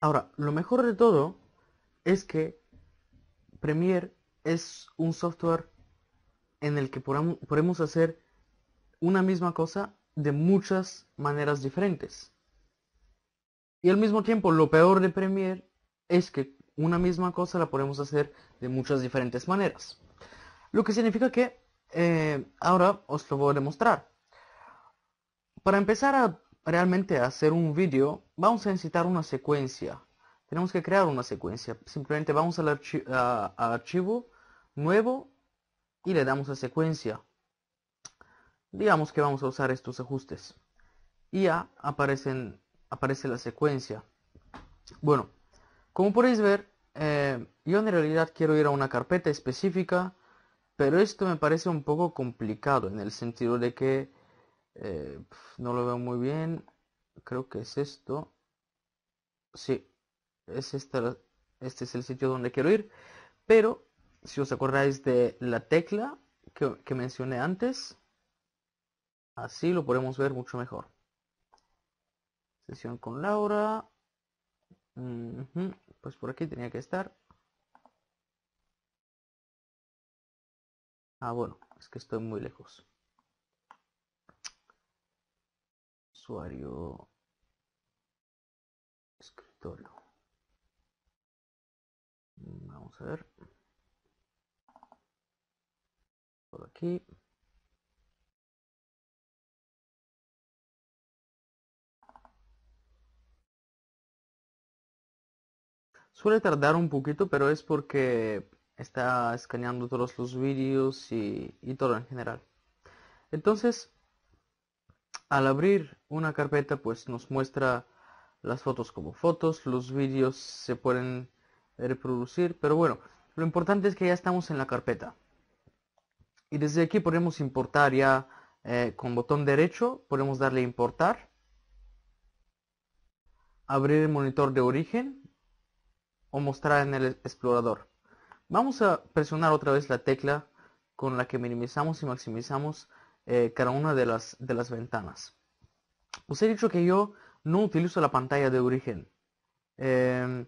Ahora, lo mejor de todo es que Premiere es un software en el que podemos hacer una misma cosa de muchas maneras diferentes. Y al mismo tiempo, lo peor de Premiere es que una misma cosa la podemos hacer de muchas diferentes maneras. Lo que significa que eh, ahora os lo voy a demostrar. Para empezar a realmente hacer un vídeo, vamos a necesitar una secuencia. Tenemos que crear una secuencia. Simplemente vamos al archivo nuevo y le damos a secuencia. Digamos que vamos a usar estos ajustes. Y ya aparecen, aparece la secuencia. Bueno, como podéis ver, eh, yo en realidad quiero ir a una carpeta específica, pero esto me parece un poco complicado en el sentido de que eh, no lo veo muy bien. Creo que es esto. Sí, es esta, este es el sitio donde quiero ir. Pero, si os acordáis de la tecla que, mencioné antes, así lo podemos ver mucho mejor. Sesión con Laura. Pues por aquí tenía que estar. Ah, bueno, es que estoy muy lejos. usuario escritorio. Mm, vamos a ver. Por aquí. Suele tardar un poquito, pero es porque está escaneando todos los vídeos y, y todo en general. Entonces, al abrir una carpeta pues nos muestra las fotos como fotos, los vídeos se pueden reproducir, pero bueno, lo importante es que ya estamos en la carpeta. Y desde aquí podemos importar ya eh, con botón derecho, podemos darle importar, abrir el monitor de origen o mostrar en el explorador. Vamos a presionar otra vez la tecla con la que minimizamos y maximizamos eh, cada una de las, de las ventanas. Os pues he dicho que yo no utilizo la pantalla de origen. Em,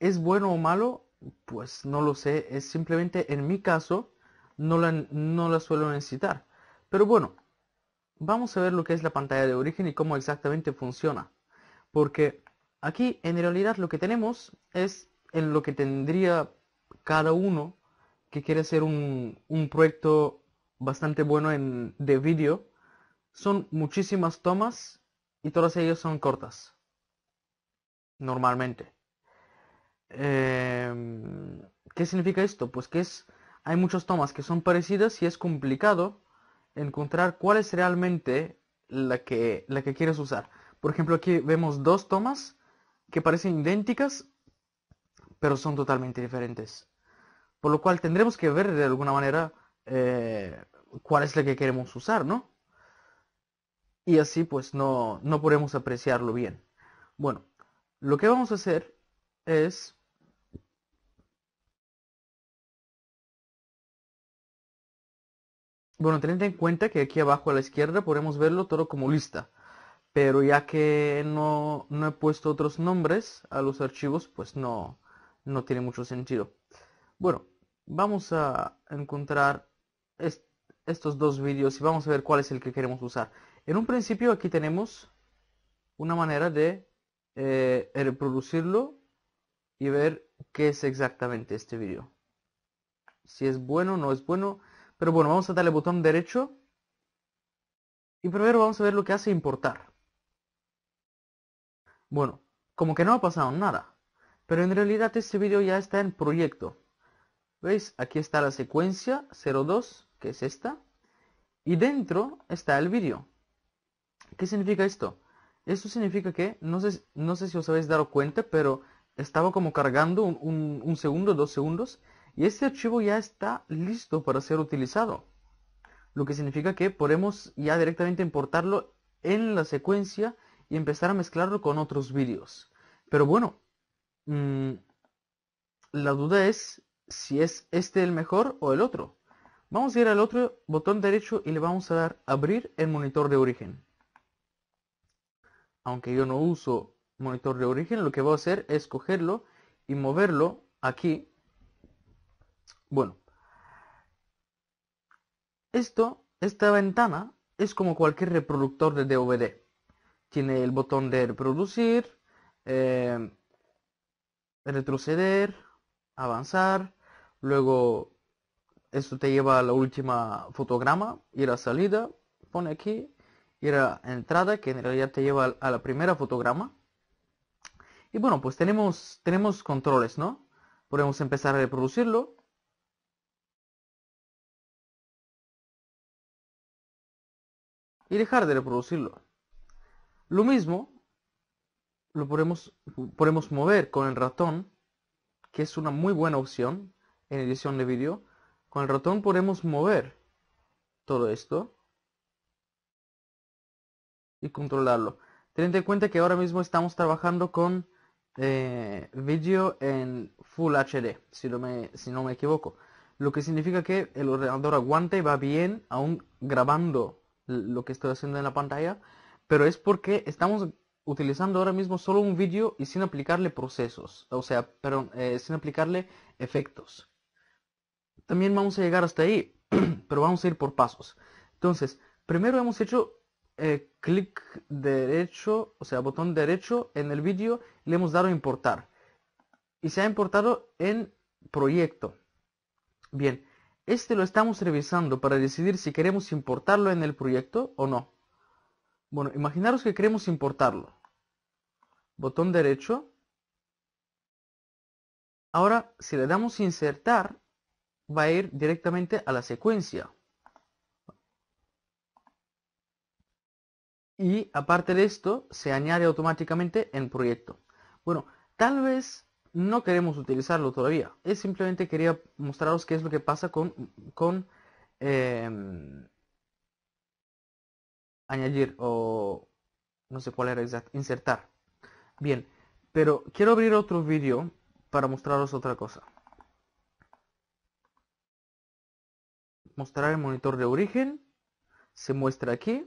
¿Es bueno o malo? Pues no lo sé. Es simplemente en mi caso no la, no la suelo necesitar. Pero bueno, vamos a ver lo que es la pantalla de origen y cómo exactamente funciona. Porque aquí en realidad lo que tenemos es en lo que tendría cada uno que quiere hacer un, un proyecto bastante bueno en, de vídeo. Son muchísimas tomas y todas ellas son cortas. Normalmente. Em, ¿Qué significa esto? Pues que es, hay muchas tomas que son parecidas y es complicado encontrar cuál es realmente la que, la que quieres usar. Por ejemplo, aquí vemos dos tomas que parecen idénticas, pero son totalmente diferentes. Por lo cual tendremos que ver de alguna manera eh, cuál es la que queremos usar, ¿no? Y así pues no, no podemos apreciarlo bien. Bueno, lo que vamos a hacer es Bueno, teniendo en cuenta que aquí abajo a la izquierda podemos verlo todo como lista. Pero ya que no, no he puesto otros nombres a los archivos, pues no, no tiene mucho sentido. Bueno, vamos a encontrar estos dos vídeos y vamos a ver cuál es el que queremos usar. En un principio aquí tenemos una manera de eh, reproducirlo y ver qué es exactamente este vídeo. Si es bueno o no es bueno. Pero bueno, vamos a darle botón derecho. Y primero vamos a ver lo que hace importar. Bueno, como que no ha pasado nada. Pero en realidad este vídeo ya está en proyecto. ¿Veis? Aquí está la secuencia 02, que es esta. Y dentro está el vídeo. ¿Qué significa esto? Esto significa que, no sé, no sé si os habéis dado cuenta, pero estaba como cargando un, segundo, dos segundos, y este archivo ya está listo para ser utilizado. Lo que significa que podemos ya directamente importarlo en la secuencia y empezar a mezclarlo con otros vídeos. Pero bueno, mm, la duda es si es este el mejor o el otro. Vamos a ir al otro botón derecho y le vamos a dar abrir el monitor de origen. Aunque yo no uso monitor de origen, lo que voy a hacer es cogerlo y moverlo aquí. Bueno, esto, esta ventana es como cualquier reproductor de DVD. Tiene el botón de reproducir, eh, retroceder, avanzar, Luego, esto te lleva a la última fotograma, y la salida, pone aquí, y a entrada, que en realidad te lleva a la primera fotograma. Y bueno, pues tenemos, tenemos controles, ¿no? Podemos empezar a reproducirlo. Y dejar de reproducirlo. Lo mismo lo podemos, podemos mover con el ratón, que es una muy buena opción en edición de vídeo, con el ratón podemos mover todo esto y controlarlo. Teniendo en cuenta que ahora mismo estamos trabajando con eh, vídeo en Full HD, si no, me, si no me equivoco. Lo que significa que el ordenador aguante y va bien, aún grabando lo que estoy haciendo en la pantalla, pero es porque estamos utilizando ahora mismo solo un vídeo y sin aplicarle procesos, o sea, perdón, eh, sin aplicarle efectos también vamos a llegar hasta ahí, pero vamos a ir por pasos. Entonces, primero hemos hecho eh, clic derecho, o sea, botón derecho en el vídeo le hemos dado importar. Y se ha importado en proyecto. Bien, este lo estamos revisando para decidir si queremos importarlo en el proyecto o no. Bueno, imaginaros que queremos importarlo. Botón derecho. Ahora, si le damos insertar, va a ir directamente a la secuencia. Y aparte de esto, se añade automáticamente en proyecto. Bueno, tal vez no queremos utilizarlo todavía. Es simplemente quería mostraros qué es lo que pasa con, con em, añadir o no sé cuál era exacto, insertar. Bien, pero quiero abrir otro vídeo para mostraros otra cosa. mostrar el monitor de origen se muestra aquí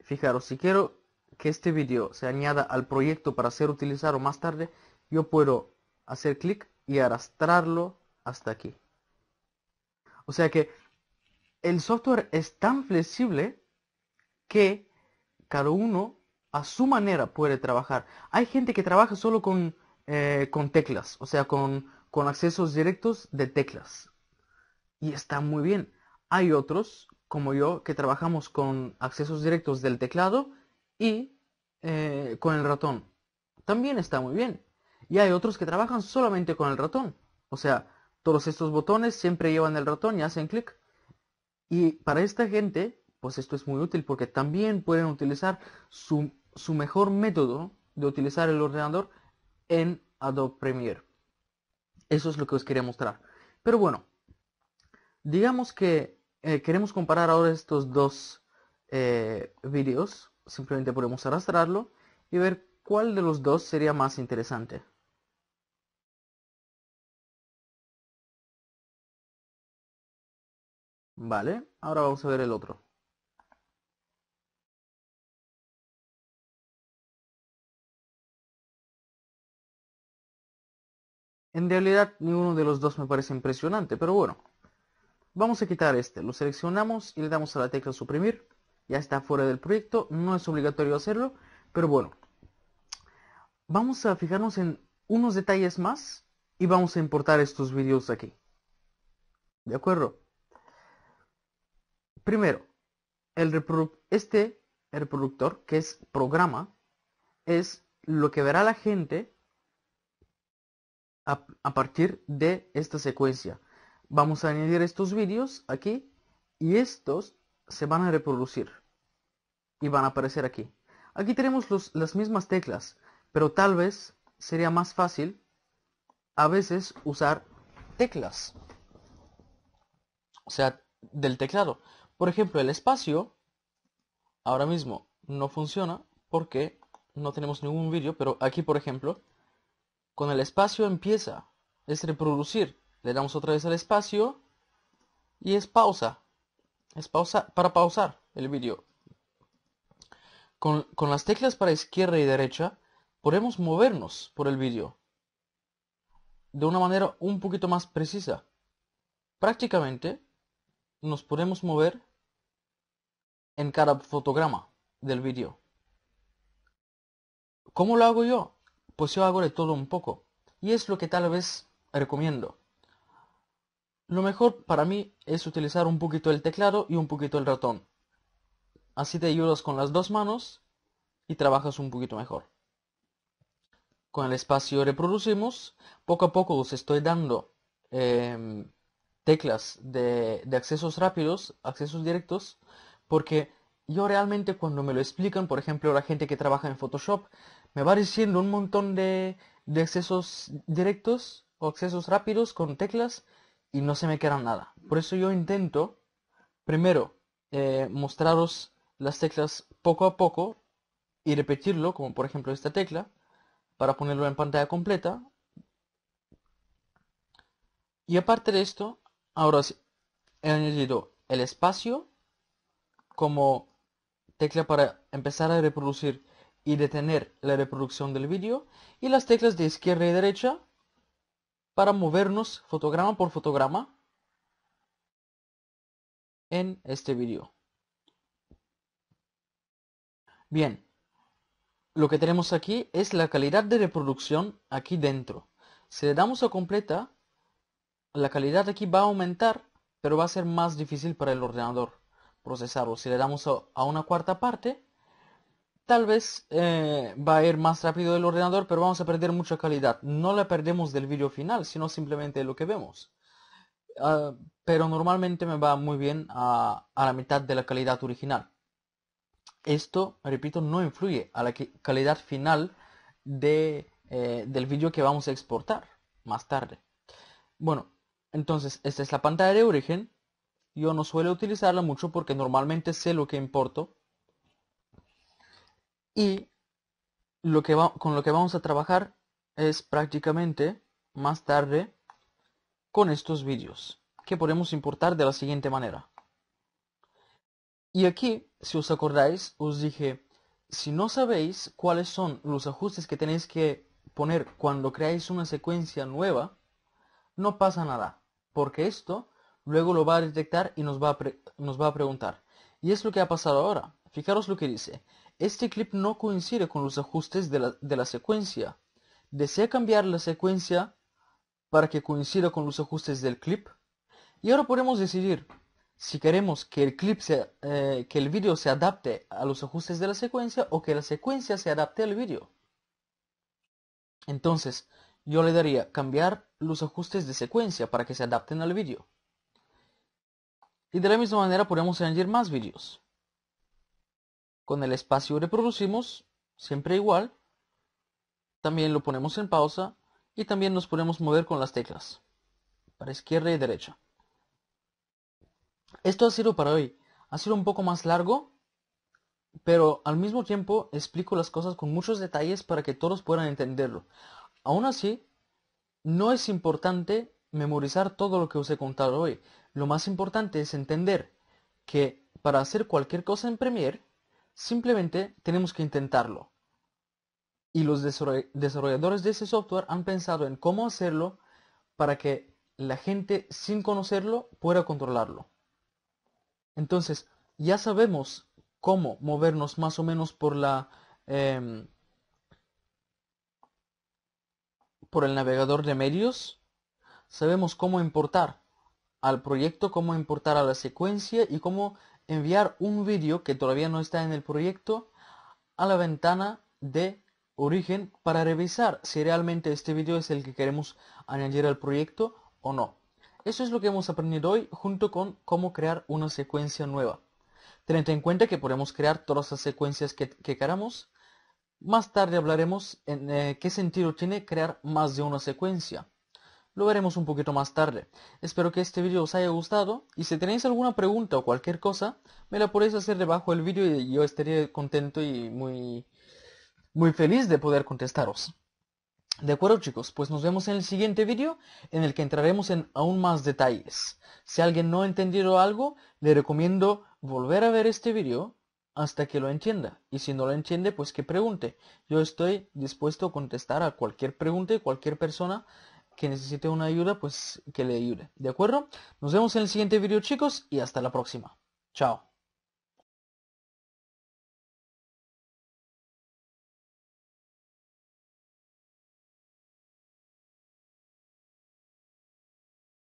fijaros si quiero que este vídeo se añada al proyecto para ser utilizado más tarde yo puedo hacer clic y arrastrarlo hasta aquí o sea que el software es tan flexible que cada uno a su manera puede trabajar hay gente que trabaja solo con eh, con teclas o sea con con accesos directos de teclas y está muy bien hay otros, como yo, que trabajamos con accesos directos del teclado y eh, con el ratón. También está muy bien. Y hay otros que trabajan solamente con el ratón. O sea, todos estos botones siempre llevan el ratón y hacen clic. Y para esta gente, pues esto es muy útil porque también pueden utilizar su mejor método de utilizar el ordenador en Adobe Premiere. Eso es lo que os quería mostrar. Pero bueno, digamos que eh, queremos comparar ahora estos dos eh, vídeos. Simplemente podemos arrastrarlo y ver cuál de los dos sería más interesante. Vale, ahora vamos a ver el otro. En realidad ninguno de los dos me parece impresionante, pero bueno. Vamos a quitar este, lo seleccionamos y le damos a la tecla suprimir. Ya está fuera del proyecto, no es obligatorio hacerlo, pero bueno. Vamos a fijarnos en unos detalles más y vamos a importar estos vídeos aquí. ¿De acuerdo? Primero, el este reproductor, que es programa, es lo que verá la gente a partir de esta secuencia. Vamos a añadir estos vídeos aquí y estos se van a reproducir y van a aparecer aquí. Aquí tenemos las mismas teclas, pero tal vez sería más fácil a veces usar teclas. O sea, del teclado. Por ejemplo, el espacio ahora mismo no funciona porque no tenemos ningún vídeo, pero aquí por ejemplo, con el espacio empieza, es reproducir. Le damos otra vez al espacio y es pausa. Es pausa para pausar el vídeo. Con, con las teclas para izquierda y derecha podemos movernos por el vídeo de una manera un poquito más precisa. Prácticamente nos podemos mover en cada fotograma del vídeo. ¿Cómo lo hago yo? Pues yo hago de todo un poco. Y es lo que tal vez recomiendo. Lo mejor para mí es utilizar un poquito el teclado y un poquito el ratón. Así te ayudas con las dos manos y trabajas un poquito mejor. Con el espacio reproducimos. Poco a poco os estoy dando em, teclas de, accesos rápidos, accesos directos, porque yo realmente cuando me lo explican, por ejemplo, la gente que trabaja en Photoshop, me va diciendo un montón de, de accesos directos o accesos rápidos con teclas y no se me queda nada. Por eso yo intento, primero, eh, mostraros las teclas poco a poco y repetirlo, como por ejemplo esta tecla, para ponerlo en pantalla completa. Y aparte de esto, ahora sí, he añadido el espacio como tecla para empezar a reproducir y detener la reproducción del vídeo y las teclas de izquierda y derecha para movernos fotograma por fotograma en este vídeo. Bien, lo que tenemos aquí es la calidad de reproducción aquí dentro. Si le damos a completa, la calidad aquí va a aumentar, pero va a ser más difícil para el ordenador procesarlo. Si le damos a, una cuarta parte, Tal vez eh, va a ir más rápido el ordenador, pero vamos a perder mucha calidad. No la perdemos del vídeo final, sino simplemente lo que vemos. Ah, pero normalmente me va muy bien a, la mitad de la calidad original. Esto, repito, no influye a la calidad final eh, del vídeo que vamos a exportar más tarde. Bueno, entonces esta es la pantalla de origen. Yo no suelo utilizarla mucho porque normalmente sé lo que importo y lo con lo que vamos a trabajar es prácticamente más tarde con estos vídeos que podemos importar de la siguiente manera. Y aquí, si os acordáis, os dije, si no sabéis cuáles son los ajustes que tenéis que poner cuando creáis una secuencia nueva, no pasa nada, porque esto luego lo va a detectar y nos nos va a preguntar. Y es lo que ha pasado ahora. Fijaros lo que dice. Este clip no coincide con los ajustes de la, secuencia. Desea cambiar la secuencia para que coincida con los ajustes del clip. Y ahora podemos decidir si queremos que el clip sea, eh, que el vídeo se adapte a los ajustes de la secuencia o que la secuencia se adapte al vídeo. Entonces, yo le daría cambiar los ajustes de secuencia para que se adapten al vídeo. Y de la misma manera podemos añadir más vídeos con el espacio reproducimos, siempre igual. También lo ponemos en pausa y también nos podemos mover con las teclas para izquierda y derecha. Esto ha sido para hoy. Ha sido un poco más largo, pero al mismo tiempo explico las cosas con muchos detalles para que todos puedan entenderlo. Aún así, no es importante memorizar todo lo que os he contado hoy. Lo más importante es entender que para hacer cualquier cosa en Premiere, Simplemente tenemos que intentarlo. Y los desarrolladores de ese software han pensado en cómo hacerlo para que la gente sin conocerlo pueda controlarlo. Entonces, ya sabemos cómo movernos más o menos por la... Em, por el navegador de medios, sabemos cómo importar al proyecto, cómo importar a la secuencia y cómo enviar un vídeo que todavía no está en el proyecto a la ventana de origen para revisar si realmente este vídeo es el que queremos añadir al proyecto o no. Eso es lo que hemos aprendido hoy junto con cómo crear una secuencia nueva. Tened en cuenta que podemos crear todas las secuencias que, queramos. Más tarde hablaremos en eh, qué sentido tiene crear más de una secuencia lo veremos un poquito más tarde. Espero que este vídeo os haya gustado y si tenéis alguna pregunta o cualquier cosa, me la podéis hacer debajo del vídeo y yo estaré contento y muy, muy feliz de poder contestaros. De acuerdo chicos, pues nos vemos en el siguiente vídeo en el que entraremos en aún más detalles. Si alguien no ha entendido algo, le recomiendo volver a ver este vídeo hasta que lo entienda. Y si no lo entiende, pues que pregunte. Yo estoy dispuesto a contestar a cualquier pregunta de cualquier persona que necesite una ayuda, pues que le ayude. ¿De acuerdo? Nos vemos en el siguiente video chicos y hasta la próxima. Chao.